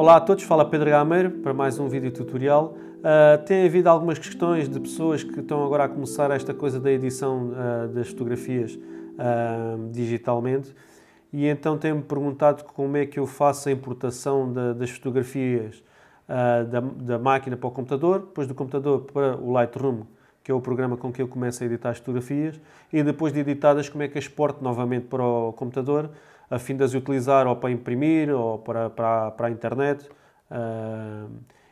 Olá a todos, fala Pedro Gameiro para mais um vídeo tutorial. Uh, tem havido algumas questões de pessoas que estão agora a começar esta coisa da edição uh, das fotografias uh, digitalmente e então têm-me perguntado como é que eu faço a importação de, das fotografias da, da, máquina para o computador, depois do computador para o Lightroom, que é o programa com que eu começo a editar as fotografias, e depois de editadas como é que exporto novamente para o computador a fim de as utilizar ou para imprimir ou para, para, para a internet. Uh,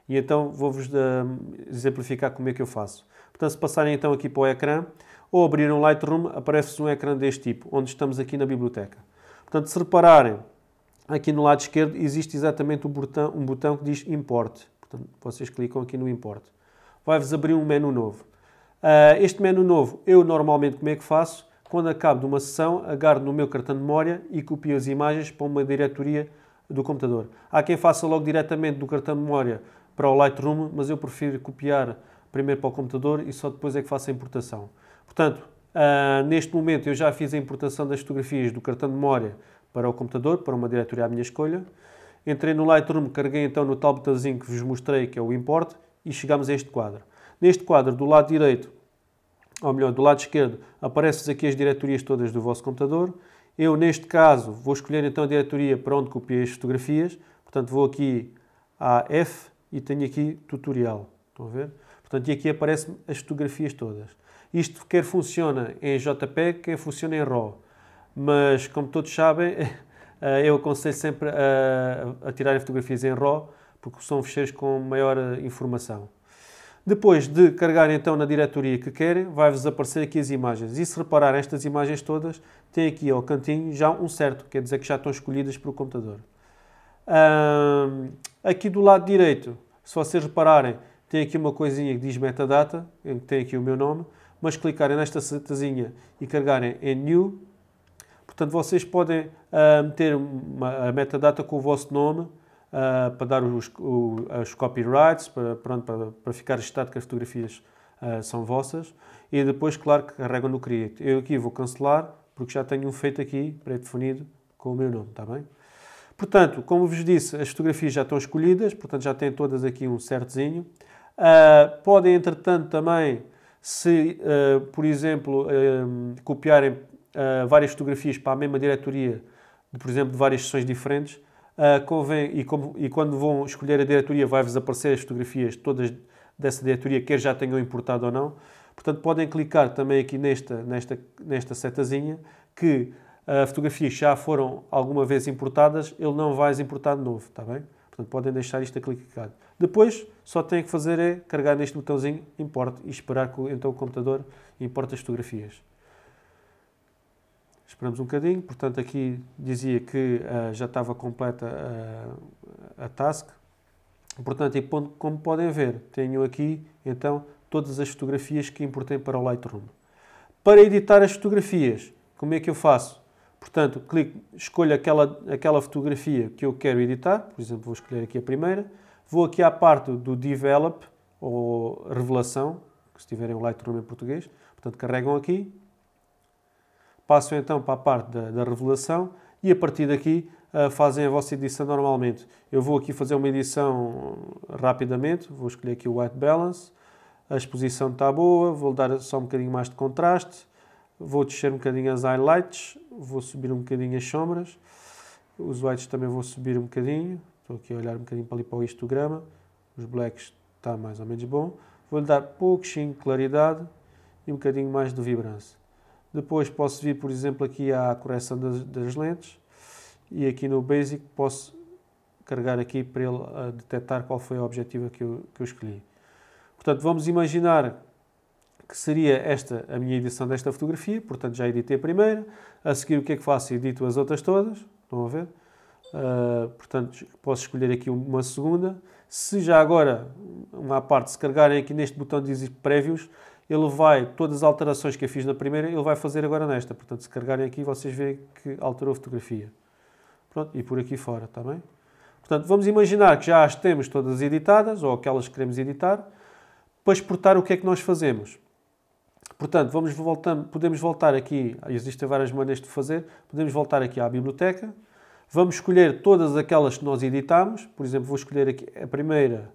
e então vou-vos ah, exemplificar como é que eu faço. Portanto, se passarem então aqui para o ecrã, ou abrir um Lightroom, aparece-vos um ecrã deste tipo, onde estamos aqui na biblioteca. Portanto, se repararem, aqui no lado esquerdo existe exatamente um botão, um botão que diz Import. Portanto, vocês clicam aqui no Import. Vai-vos abrir um menu novo. Uh, este menu novo, eu normalmente como é que faço? quando acabo de uma sessão, agarro no meu cartão de memória e copio as imagens para uma diretoria do computador. Há quem faça logo diretamente do cartão de memória para o Lightroom, mas eu prefiro copiar primeiro para o computador e só depois é que faço a importação. Portanto, uh, neste momento eu já fiz a importação das fotografias do cartão de memória para o computador, para uma diretoria à minha escolha. Entrei no Lightroom, carreguei então no tal botãozinho que vos mostrei, que é o Import, e chegamos a este quadro. Neste quadro, do lado direito, ou melhor, do lado esquerdo, aparecem aqui as diretorias todas do vosso computador. Eu, neste caso, vou escolher então a diretoria para onde copiei as fotografias. Portanto, vou aqui a F e tenho aqui tutorial. Estão a ver? Portanto, e aqui aparecem as fotografias todas. Isto quer funciona em JPEG, quer funciona em RAW. Mas, como todos sabem, eu aconselho sempre a, a tirarem fotografias em RAW, porque são fecheiros com maior eh, informação. Depois de carregar então na diretoria que querem, vai-vos aparecer aqui as imagens. E se reparar estas imagens todas, tem aqui ao cantinho já um certo, quer dizer que já estão escolhidas para o computador. Um, aqui do lado direito, se vocês repararem, tem aqui uma coisinha que diz metadata, tem aqui o meu nome, mas clicarem nesta setazinha e carregarem em New, portanto vocês podem uh, meter uma, a metadata com o vosso nome, uh, para dar os, o, os copyrights, para, pronto, para, para ficar registado que as fotografias uh, são vossas. E depois, claro, que carregam no Create. Eu aqui vou cancelar, porque já tenho um feito aqui pré-definido com o meu nome, está bem? Portanto, como vos disse, as fotografias já estão escolhidas, portanto já têm todas aqui um certezinho. Uh, ah, podem, entretanto, também, se, uh, por exemplo, copiarem uh, várias fotografias para a mesma diretoria, por exemplo, de várias sessões diferentes, Uh, convém, e, como, e, quando vão escolher a diretoria, vai-vos aparecer as fotografias todas dessa diretoria, quer já tenham importado ou não. Portanto, podem clicar também aqui nesta, nesta, nesta setazinha, que uh, fotografias já foram alguma vez importadas, ele não vai as importar de novo, está bem? Portanto, podem deixar isto a clicado. Depois, só têm que fazer é carregar neste botãozinho Importe e esperar que então o computador importe as fotografias. Esperamos um bocadinho, portanto aqui dizia que uh, já estava completa a, eh, a task. Portanto, e como podem ver, tenho aqui então todas as fotografias que importei para o Lightroom. Para editar as fotografias, como é que eu faço? Portanto, clico, escolho aquela, aquela fotografia que eu quero editar, por exemplo, vou escolher aqui a primeira, vou aqui à parte do Develop, ou Revelação, que se tiverem o Lightroom em português, portanto, carregam aqui, passam então para a parte da, da revelação e a partir daqui uh, fazem a vossa edição normalmente. Eu vou aqui fazer uma edição rapidamente, vou escolher aqui o White Balance, a exposição está boa, vou dar só um bocadinho mais de contraste, vou descer um bocadinho as highlights, vou subir um bocadinho as sombras, os whites também vou subir um bocadinho, estou aqui a olhar um bocadinho para ali para o histograma, os blacks está mais ou menos bom, vou-lhe dar pouquinho de claridade e um bocadinho mais de vibrância. Depois posso vir, por exemplo, aqui à correção das, das lentes e aqui no Basic posso carregar aqui para ele detectar qual foi a objetiva que eu, que eu escolhi. Portanto, vamos imaginar que seria esta a minha edição desta fotografia, portanto já editei a primeira, a seguir o que é que faço? Edito as outras todas, estão a ver? Uh, portanto, posso escolher aqui uma segunda. Se já agora, uma parte, se carregarem aqui neste botão de Previews, ele vai, todas as alterações que eu fiz na primeira, ele vai fazer agora nesta. Portanto, se carregarem aqui, vocês veem que alterou a fotografia. Pronto, e por aqui fora, está bem? Portanto, vamos imaginar que já as temos todas editadas, ou aquelas que queremos editar. Para exportar, o que é que nós fazemos? Portanto, vamos voltando, podemos voltar aqui, existem várias maneiras de fazer, podemos voltar aqui à biblioteca, vamos escolher todas aquelas que nós editamos, por exemplo, vou escolher aqui a primeira,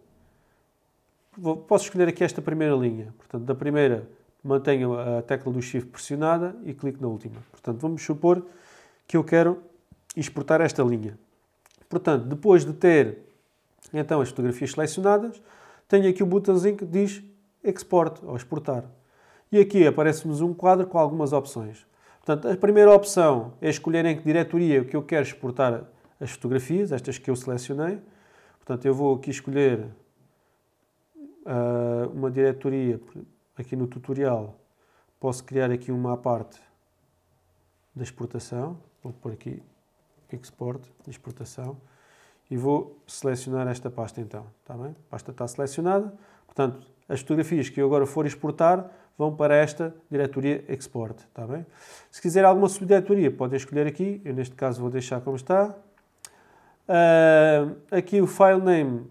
Vou, posso escolher aqui esta primeira linha. Portanto, da primeira mantenho a tecla do Shift pressionada e clico na última. Portanto, vamos supor que eu quero exportar esta linha. Portanto, depois de ter então as fotografias selecionadas, tenho aqui o botãozinho que diz Export ou Exportar. E aqui aparece-nos um quadro com algumas opções. Portanto, a primeira opção é escolher em que diretoria que eu quero exportar as fotografias, estas que eu selecionei. Portanto, eu vou aqui escolher uh, uma diretoria, aqui no tutorial, posso criar aqui uma parte da exportação, vou pôr aqui export, exportação, e vou selecionar esta pasta então, está bem? A pasta está selecionada, portanto, as fotografias que eu agora for exportar vão para esta diretoria export, está bem? Se quiser alguma subdiretoria, podem escolher aqui, eu neste caso vou deixar como está. Uh, aqui o file name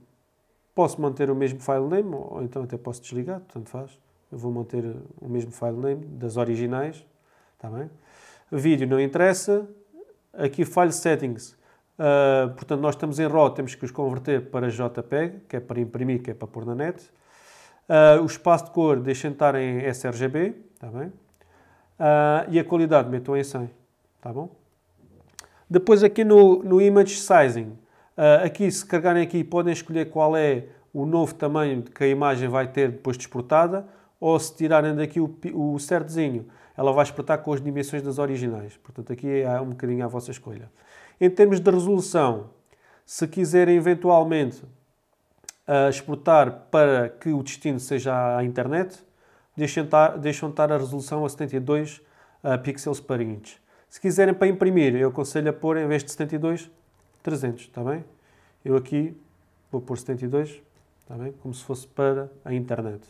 Posso manter o mesmo file name, ou então até posso desligar, tanto faz. Eu vou manter o mesmo file name das originais, está bem? Vídeo não interessa. Aqui File Settings. Uh, portanto, nós estamos em RAW, temos que os converter para JPEG, que é para imprimir, que é para pôr na net. Uh, o espaço de cor deixem estar em sRGB, está bem? Uh, e a qualidade metam em 100, está bom? Depois aqui no, no Image Sizing, ah, aqui, se carregarem aqui, podem escolher qual é o novo tamanho que a imagem vai ter depois de exportada, ou se tirarem daqui o, o certezinho, ela vai exportar com as dimensões das originais. Portanto, aqui é um bocadinho à vossa escolha. Em termos de resolução, se quiserem eventualmente uh, exportar para que o destino seja a internet, deixam estar, deixam estar a resolução a 72 uh, ah, pixels por inch. Se quiserem para imprimir, eu aconselho a pôr, em vez de 72, 300, está bem? Eu aqui vou pôr 72, está bem? Como se fosse para a internet.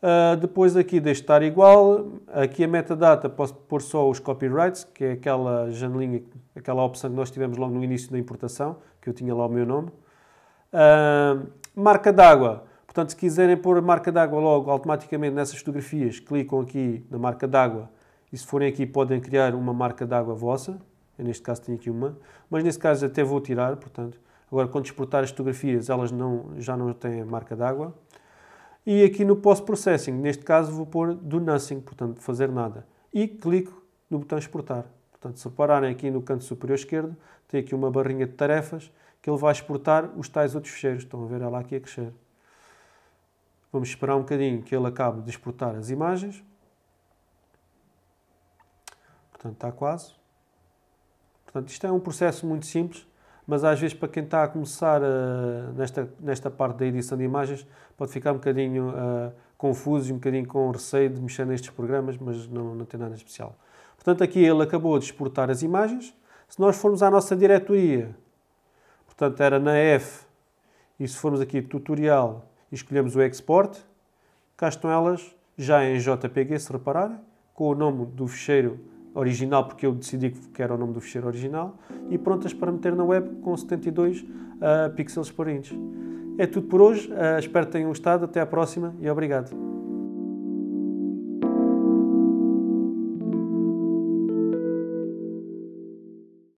Uh, depois aqui deixo estar igual, aqui a metadata posso pôr só os copyrights, que é aquela janelinha, aquela opção que nós tivemos logo no início da importação, que eu tinha lá o meu nome. Uh, marca d'água, portanto se quiserem pôr a marca d'água logo automaticamente nessas fotografias, clicam aqui na marca d'água e se forem aqui podem criar uma marca d'água vossa, eu neste caso tenho aqui uma, mas nesse caso até vou tirar, portanto. Agora, quando exportar as fotografias, elas não, já não têm marca d'água. E aqui no post-processing, neste caso vou pôr do nothing, portanto, fazer nada. E clico no botão exportar. Portanto, se pararem aqui no canto superior esquerdo, tem aqui uma barrinha de tarefas que ele vai exportar os tais outros fecheiros. Estão a ver ela aqui a crescer. Vamos esperar um bocadinho que ele acabe de exportar as imagens. Portanto, está quase. Portanto, isto é um processo muito simples, mas às vezes para quem está a começar uh, nesta, nesta parte da edição de imagens pode ficar um bocadinho uh, confuso e um bocadinho com receio de mexer nestes programas, mas não, não tem nada especial. Portanto, aqui ele acabou de exportar as imagens. Se nós formos à nossa diretoria, portanto era na F, e se formos aqui tutorial e escolhemos o export, cá estão elas já em JPG, se repararem, com o nome do fecheiro original, porque eu decidi que era o nome do fecheiro original, e prontas para meter na web com 72 uh, ah, pixels por inch. É tudo por hoje, uh, espero que tenham gostado, até à próxima e obrigado.